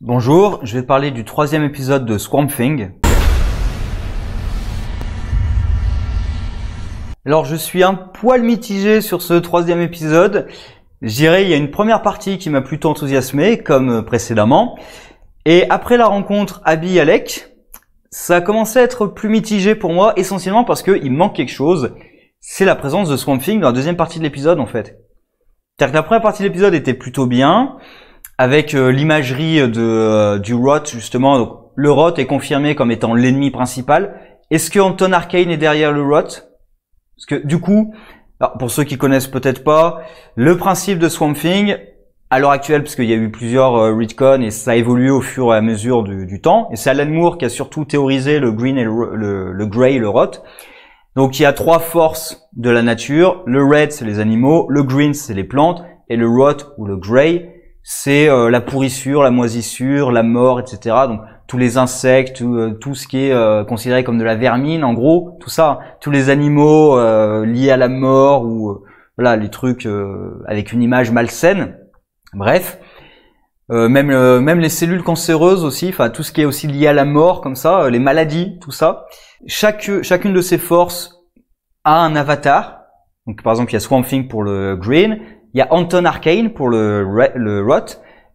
Bonjour, je vais parler du troisième épisode de Swamp Thing. Alors je suis un poil mitigé sur ce troisième épisode. J'irai, il y a une première partie qui m'a plutôt enthousiasmé, comme précédemment. Et après la rencontre Abby-Alec, ça a commencé à être plus mitigé pour moi, essentiellement parce qu'il manque quelque chose. C'est la présence de Swamp Thing dans la deuxième partie de l'épisode, en fait. C'est-à-dire que la première partie de l'épisode était plutôt bien, avec euh, l'imagerie de euh, du rot justement. le rot est confirmé comme étant l'ennemi principal. Est-ce que Anton Arcane est derrière le rot Parce que du coup, pour ceux qui connaissent peut-être pas, le principe de Swamp Thing, à l'heure actuelle, parce qu'il y a eu plusieurs euh, et ça a évolué au fur et à mesure du, temps. Et c'est Alan Moore qui a surtout théorisé le green et le, le, le grey le rot. Donc il y a trois forces de la nature. Le red, c'est les animaux. Le green, c'est les plantes. Et le rot ou le grey, c'est euh, la pourrissure, la moisissure, la mort, etc. Donc tous les insectes, euh, tout, ce qui est euh, considéré comme de la vermine, en gros, tout ça, hein. tous les animaux liés à la mort ou voilà les trucs avec une image malsaine. Bref, même même les cellules cancéreuses aussi, enfin tout ce qui est aussi lié à la mort comme ça, les maladies, tout ça. Chaque, chacune de ces forces a un avatar. Donc par exemple, il y a Swamp Thing pour le green, il y a Anton Arcane pour le, le Rot.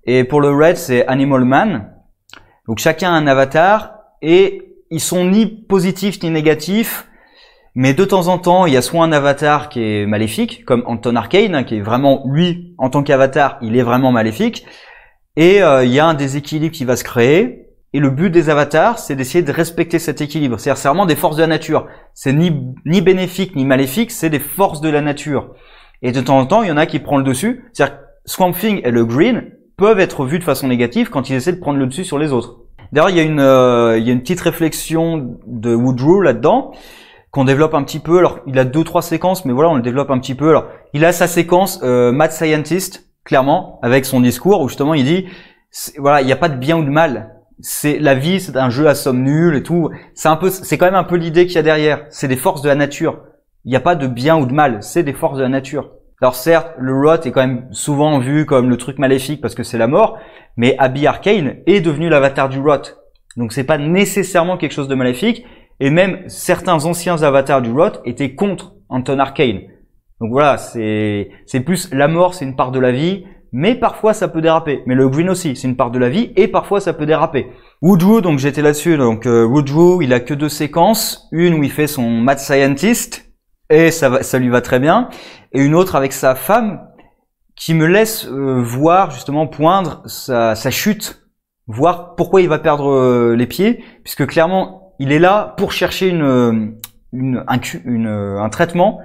Et pour le Red, c'est Animal Man. Donc chacun a un avatar. Et ils sont ni positifs ni négatifs. Mais de temps en temps, il y a soit un avatar qui est maléfique, comme Anton Arcane, hein, qui est vraiment, lui, en tant qu'avatar, il est vraiment maléfique. Et euh, il y a un déséquilibre qui va se créer. Et le but des avatars, c'est d'essayer de respecter cet équilibre. cest à vraiment des forces de la nature. C'est ni, ni bénéfique ni maléfique, c'est des forces de la nature. Et de temps en temps, il y en a qui prend le dessus. C'est-à-dire Swamp Thing et le Green peuvent être vus de façon négative quand ils essaient de prendre le dessus sur les autres. D'ailleurs, il y a une, euh, il y a une petite réflexion de Woodrow là-dedans qu'on développe un petit peu. Alors, il a deux trois séquences, mais voilà, on le développe un petit peu. Alors, il a sa séquence euh, Mad Scientist, clairement, avec son discours où justement il dit, voilà, il n'y a pas de bien ou de mal. C'est la vie, c'est un jeu à somme nulle et tout. C'est un peu, c'est quand même un peu l'idée qu'il y a derrière. C'est des forces de la nature. Il n'y a pas de bien ou de mal, c'est des forces de la nature. Alors certes, le rot est quand même souvent vu comme le truc maléfique parce que c'est la mort, mais Abby Arcane est devenu l'avatar du rot. Donc c'est pas nécessairement quelque chose de maléfique, et même certains anciens avatars du rot étaient contre Anton Arcane. Donc voilà, c'est c'est plus la mort, c'est une part de la vie, mais parfois ça peut déraper. Mais le green aussi, c'est une part de la vie, et parfois ça peut déraper. Woodrow, donc j'étais là-dessus, donc euh, Woodrow, il a que deux séquences, une où il fait son mad scientist, et ça, lui va très bien, et une autre avec sa femme qui me laisse euh, voir justement poindre sa, chute, voir pourquoi il va perdre euh, les pieds, puisque clairement il est là pour chercher une, euh, une, un, traitement,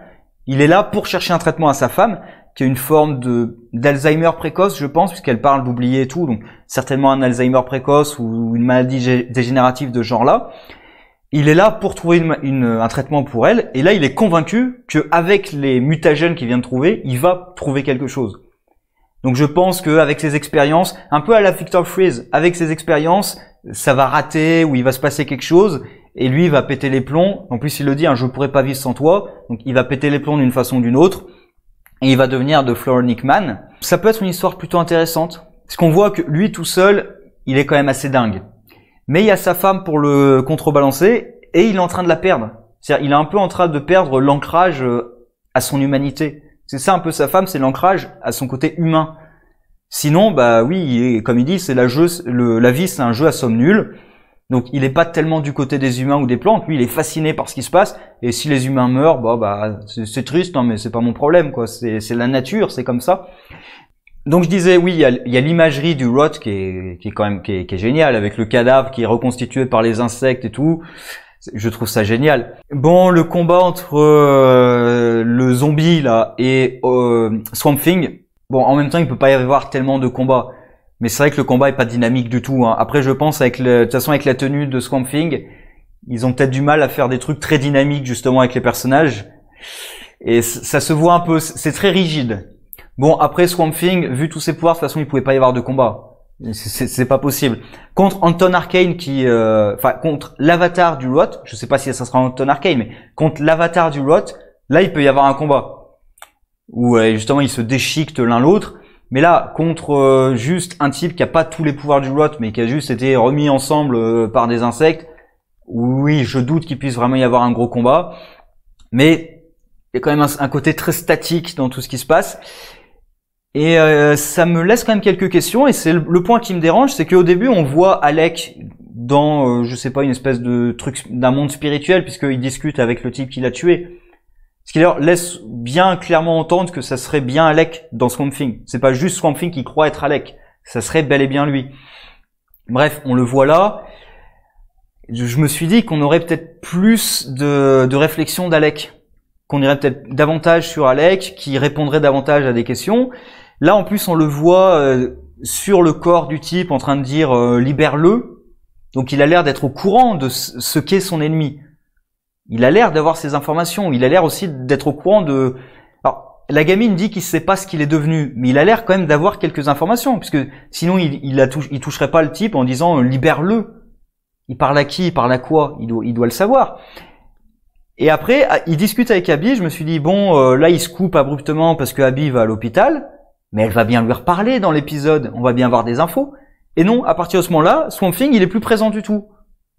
il est là pour chercher un traitement à sa femme, qui a une forme de d'Alzheimer précoce, je pense, puisqu'elle parle d'oublier et tout, donc certainement un Alzheimer précoce ou une maladie dégénérative de genre là il est là pour trouver euh, un traitement pour elle, et là il est convaincu qu'avec les mutagènes qu'il vient de trouver, il va trouver quelque chose. Donc je pense qu'avec ses expériences, un peu à la Victor Freeze, avec ses expériences, ça va rater ou il va se passer quelque chose, et lui il va péter les plombs. En plus il le dit, je hein, je pourrais pas vivre sans toi, donc il va péter les plombs d'une façon ou d'une autre, et il va devenir de Flora Nickman. Ça peut être une histoire plutôt intéressante, parce qu'on voit que lui tout seul, il est quand même assez dingue mais il y a sa femme pour le contrebalancer et il est en train de la perdre. C'est-à-dire, il est un peu en train de perdre l'ancrage euh, à son humanité. C'est ça un peu sa femme, c'est l'ancrage à son côté humain. Sinon, bah oui, comme il dit, c'est la, la vie, c'est un jeu à somme nulle. Donc, il n'est pas tellement du côté des humains ou des plantes. Lui, il est fasciné par ce qui se passe. Et si les humains meurent, bah, bah c'est triste, non, hein, mais c'est pas mon problème, quoi. C'est la nature, c'est comme ça. Donc je disais, oui, il y a, l'imagerie du rot qui est, qui est quand même qui est, qui géniale, avec le cadavre qui est reconstitué par les insectes et tout. Je trouve ça génial. Bon, le combat entre euh, le zombie là et euh, Swamp Thing. Bon, en même temps, il peut pas y avoir tellement de combats. Mais c'est vrai que le combat est pas dynamique du tout. Hein. Après, je pense avec le, de toute façon avec la tenue de Swamp Thing, ils ont peut-être du mal à faire des trucs très dynamiques justement avec les personnages. Et ça se voit un peu. C'est très rigide. Bon, après Swamp Thing, vu tous ses pouvoirs, de toute façon, il pouvait pas y avoir de combat. C'est pas possible. Contre Anton Arcane qui, euh, enfin contre l'avatar du Rot, je sais pas si ça sera Anton Arcane, mais contre l'avatar du Rot, là il peut y avoir un combat où euh, justement ils se déchiquent l'un l'autre. Mais là, contre euh, juste un type qui a pas tous les pouvoirs du Rot, mais qui a juste été remis ensemble par des insectes, oui, je doute qu'il puisse vraiment y avoir un gros combat. Mais il y a quand même un côté très statique dans tout ce qui se passe. Et euh, ça me laisse quand même quelques questions. Et c'est le, point qui me dérange, c'est qu'au début, on voit Alec dans, euh, je sais pas, une espèce de truc d'un monde spirituel, puisqu'il discute avec le type qui l'a tué. Ce qui leur laisse bien clairement entendre que ça serait bien Alec dans Swamp Thing. C'est pas juste Swamp Thing qui croit être Alec. Ça serait bel et bien lui. Bref, on le voit là. Je me suis dit qu'on aurait peut-être plus de, de réflexion d'Alec qu'on irait peut-être davantage sur Alec, qui répondrait davantage à des questions. Là, en plus, on le voit euh, sur le corps du type en train de dire euh, libère-le. Donc, il a l'air d'être au courant de ce qu'est son ennemi. Il a l'air d'avoir ses informations. Il a l'air aussi d'être au courant de. Alors, la gamine dit qu'il ne sait pas ce qu'il est devenu, mais il a l'air quand même d'avoir quelques informations, puisque sinon, il, il, il toucherait pas le type en disant libère-le. Il parle à qui Il parle à quoi il doit, il doit le savoir. Et après, ah, il discute avec Abby. Je me suis dit bon, euh, là, il se coupe abruptement parce que Abby va à l'hôpital, mais elle va bien lui reparler dans l'épisode. On va bien avoir des infos. Et non, à partir de ce moment-là, Swamp Thing, il est plus présent du tout.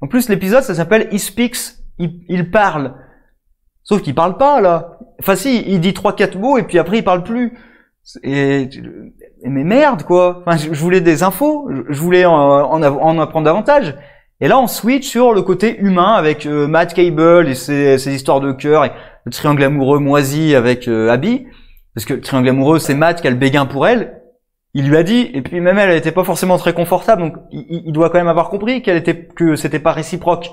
En plus, l'épisode, ça s'appelle He Speaks. Il, parle. Sauf qu'il parle pas là. Enfin si, il dit trois quatre mots et puis après il parle plus. Et, mais merde quoi. Enfin, je voulais des infos. Je voulais en, en, en apprendre davantage. Et là, on switch sur le côté humain avec euh, Matt Cable et ses, histoires de cœur et le triangle amoureux moisi avec euh, Abby. Parce que le triangle amoureux, c'est Matt qui a le béguin pour elle. Il lui a dit, et puis même elle, elle était pas forcément très confortable, donc il, doit quand même avoir compris qu'elle était que c'était pas réciproque.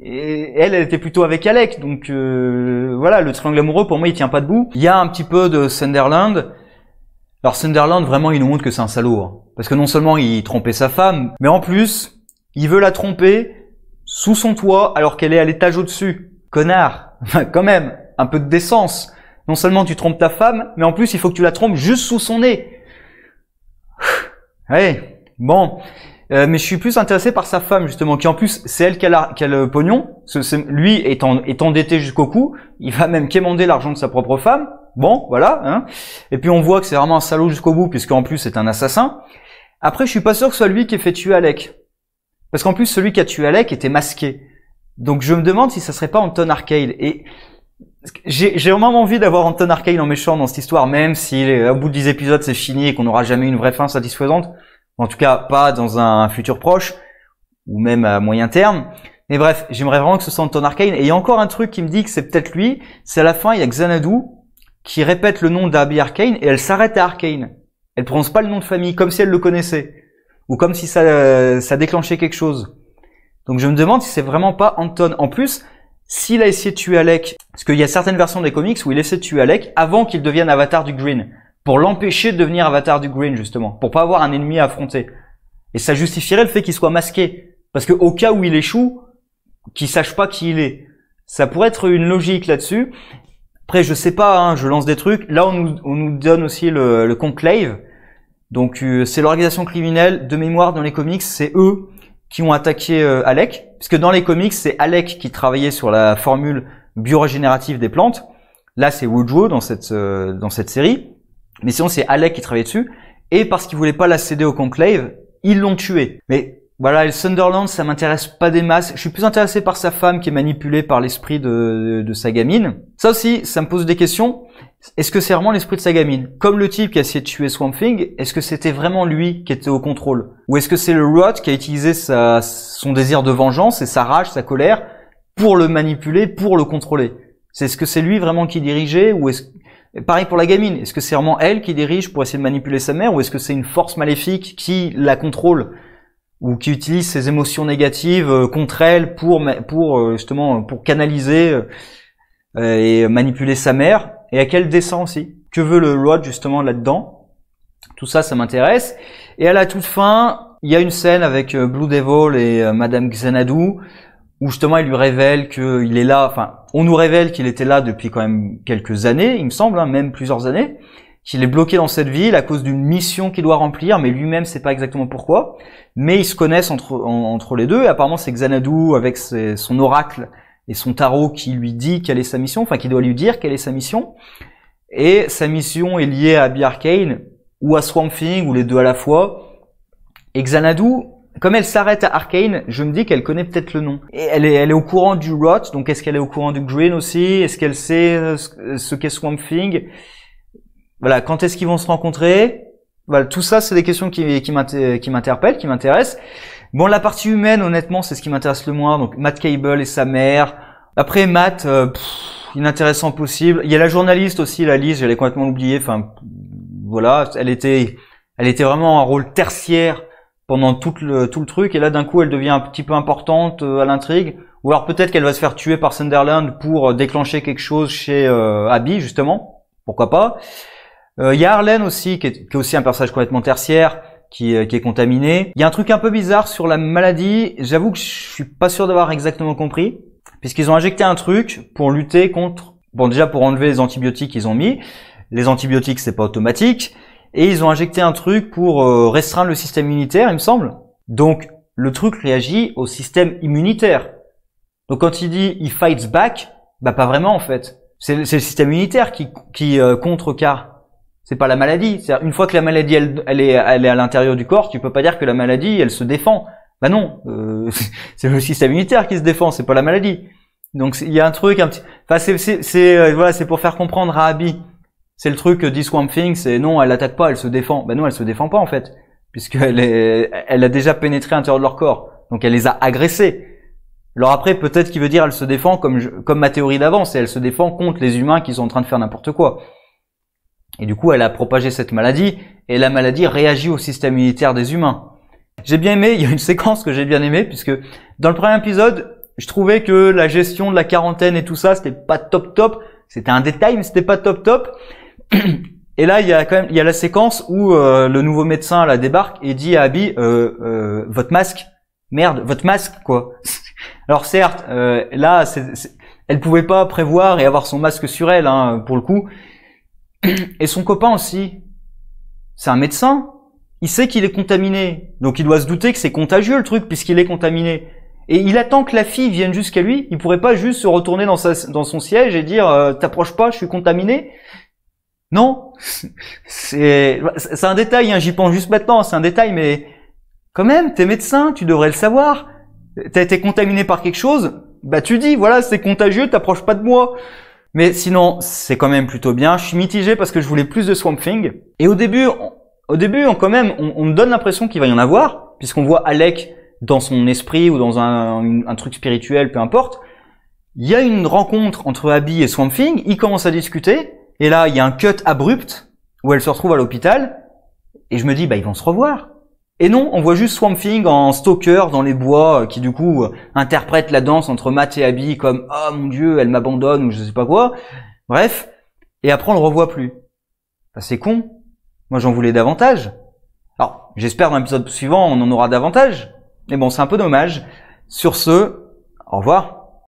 Et elle, elle était plutôt avec Alec, donc euh, voilà, le triangle amoureux pour moi il tient pas debout. Il y a un petit peu de Sunderland. Alors Sunderland, vraiment, il nous montre que c'est un salaud, hein. parce que non seulement il trompait sa femme, mais en plus, il veut la tromper sous son toit alors qu'elle est à l'étage au-dessus. Connard. quand même, un peu de décence. Non seulement tu trompes ta femme, mais en plus il faut que tu la trompes juste sous son nez. ouais, bon. Euh, mais je suis plus intéressé par sa femme justement, qui en plus c'est elle qui a, le pognon. lui est, endetté jusqu'au cou. Il va même quémander l'argent de sa propre femme. Bon, voilà. Hein. Et puis on voit que c'est vraiment un salaud jusqu'au bout, puisqu'en plus c'est un assassin. Après, je suis pas sûr que ce soit lui qui ait fait tuer Alec. Parce qu'en plus, celui qui a tué Alec était masqué. Donc je me demande si ça serait pas Anton Arcane. Et j'ai vraiment envie d'avoir Anton Arcane en méchant dans cette histoire, même si euh, au bout de 10 épisodes c'est fini et qu'on n'aura jamais une vraie fin satisfaisante. En tout cas, pas dans un futur proche, ou même à moyen terme. Mais bref, j'aimerais vraiment que ce soit Anton Arcane. Et il y a encore un truc qui me dit que c'est peut-être lui. C'est à la fin, il y a Xanadu qui répète le nom d'Abby Arcane et elle s'arrête à Arcane. Elle prononce pas le nom de famille, comme si elle le connaissait ou comme si ça, euh, ça déclenchait quelque chose. Donc je me demande si c'est vraiment pas Anton. En plus, s'il a essayé de tuer Alec, parce qu'il y a certaines versions des comics où il essaie de tuer Alec avant qu'il devienne avatar du Green, pour l'empêcher de devenir avatar du Green justement, pour pas avoir un ennemi à affronter. Et ça justifierait le fait qu'il soit masqué, parce que au cas où il échoue, qu'il sache pas qui il est. Ça pourrait être une logique là-dessus. Après, je sais pas, hein, je lance des trucs. Là, on nous, donne aussi le conclave. Donc euh, c'est l'organisation criminelle de mémoire dans les comics, c'est eux qui ont attaqué euh, Alec, puisque dans les comics c'est Alec qui travaillait sur la formule biorégénérative des plantes. Là c'est Woodrow dans cette euh, dans cette série, mais sinon c'est Alec qui travaillait dessus. Et parce qu'il voulait pas la céder au conclave, ils l'ont tué. Mais voilà, et Sunderland, ça m'intéresse pas des masses. Je suis plus intéressé par sa femme qui est manipulée par l'esprit de, de, sa gamine. Ça aussi, ça me pose des questions. Est-ce que c'est vraiment l'esprit de sa gamine Comme le type qui a essayé de tuer Swamp Thing, est-ce que c'était vraiment lui qui était au contrôle Ou est-ce que c'est le Roth qui a utilisé sa, son désir de vengeance et sa rage, sa colère, pour le manipuler, pour le contrôler C'est ce que c'est lui vraiment qui dirigeait ou est-ce Pareil pour la gamine. Est-ce que c'est vraiment elle qui dirige pour essayer de manipuler sa mère ou est-ce que c'est une force maléfique qui la contrôle ou qui utilise ses émotions négatives euh, contre elle pour pour euh, justement euh, pour canaliser et manipuler sa mère et à quel dessin aussi. Que veut le Lord justement là-dedans Tout ça, ça m'intéresse. Et à la toute fin, il y a une scène avec Blue Devil et Madame Xanadu où justement il lui révèle qu'il est là. Enfin, on nous révèle qu'il était là depuis quand même quelques années, il me semble, hein, même plusieurs années qu'il est bloqué dans cette ville à cause d'une mission qu'il doit remplir, mais lui-même sait pas exactement pourquoi. Mais ils se connaissent entre, entre les deux. apparemment, c'est Xanadu avec son oracle et son tarot qui lui dit quelle est sa mission, enfin qui doit lui dire quelle est sa mission. Et sa mission est liée à Abby Arcane ou à Swamp Thing ou les deux à la fois. Et Xanadu, comme elle s'arrête à Arcane, je me dis qu'elle connaît peut-être le nom. Et elle est, elle est au courant du Rot, donc est-ce qu'elle est au courant du Green aussi Est-ce qu'elle sait ce qu'est Swamp Thing voilà, quand est-ce qu'ils vont se rencontrer voilà, tout ça, c'est des questions qui, m'interpellent, qui m'intéressent. Bon, la partie humaine, honnêtement, c'est ce qui m'intéresse le moins. Donc, Matt Cable et sa mère. Après, Matt, euh, inintéressant possible. Il y a la journaliste aussi, la Lise, j'allais complètement l'oublier. Enfin, voilà, elle était, elle était vraiment un rôle tertiaire pendant tout le, tout le truc. Et là, d'un coup, elle devient un petit peu importante euh, à l'intrigue. Ou alors peut-être qu'elle va se faire tuer par Sunderland pour euh, déclencher quelque chose chez Abby, justement. Pourquoi pas euh, il y a Arlène aussi, qui est, aussi un personnage complètement tertiaire, euh, qui, est contaminé. Il y a un truc un peu bizarre sur la maladie. J'avoue que je suis pas sûr d'avoir exactement compris, puisqu'ils ont injecté un truc pour lutter contre. Bon, déjà pour enlever les antibiotiques qu'ils ont mis. Les antibiotiques, c'est pas automatique. Et ils ont injecté un truc pour euh, restreindre le système immunitaire, il me semble. Donc le truc réagit au système immunitaire. Donc quand il dit il fights back, bah pas vraiment en fait. C'est le système immunitaire qui, qui contrecarre c'est pas la maladie. cest une fois que la maladie elle, est, à l'intérieur du corps, tu peux pas dire que la maladie elle se défend. Bah non, euh, c'est le système immunitaire qui se défend, c'est pas la maladie. Donc il y a un truc un petit, enfin c'est euh, voilà c'est pour faire comprendre à Abby. C'est le truc que dit Swamp Thing, c'est non elle attaque pas, elle se défend. Bah non elle se défend pas en fait, puisqu'elle est, elle a déjà pénétré à l'intérieur de leur corps, donc elle les a agressés. Alors après peut-être qu'il veut dire elle se défend comme comme ma théorie d'avance, c'est elle se défend contre les humains qui sont en train de faire n'importe quoi. Et du coup, elle a propagé cette maladie, et la maladie réagit au système immunitaire des humains. J'ai bien aimé, il y a une séquence que j'ai bien aimé puisque dans le premier épisode, je trouvais que la gestion de la quarantaine et tout ça, c'était pas top top. C'était un détail, mais c'était pas top top. Et là, il y a quand même, il y a la séquence où euh, le nouveau médecin la débarque et dit à Abby, euh, euh, votre masque, merde, votre masque quoi. Alors certes, euh, là, c elle pouvait pas prévoir et avoir son masque sur elle hein, pour le coup, et son copain aussi, c'est un médecin. Il sait qu'il est contaminé. Donc il doit se douter que c'est contagieux le truc puisqu'il est contaminé. Et il attend que la fille vienne jusqu'à lui. Il pourrait pas juste se retourner dans, son siège et dire euh, t'approches pas, je suis contaminé. Non, c'est un détail. Hein, J'y pense juste maintenant. C'est un détail, mais quand même, t'es médecin, tu devrais le savoir. T'as été contaminé par quelque chose. Bah tu dis voilà c'est contagieux, t'approches pas de moi. Mais sinon, c'est quand même plutôt bien. Je suis mitigé parce que je voulais plus de Swamp Thing. Et au début, au début, on, quand même, on, me donne l'impression qu'il va y en avoir, puisqu'on voit Alec dans son esprit ou dans un, truc spirituel, peu importe. Il y a une rencontre entre Abby et Swamp Thing, ils commencent à discuter, et là, il y a un cut abrupt où elle se retrouve à l'hôpital, et je me dis, bah, ils vont se revoir. Et non, on voit juste Swamp Thing en stalker dans les bois, euh, qui du coup euh, interprète la danse entre Matt et Abby comme ah oh, mon dieu, elle m'abandonne ou je sais pas quoi. Bref, et après on le revoit plus. Bah, c'est con. Moi j'en voulais davantage. Alors j'espère dans l'épisode suivant on en aura davantage. Mais bon, c'est un peu dommage. Sur ce, au revoir.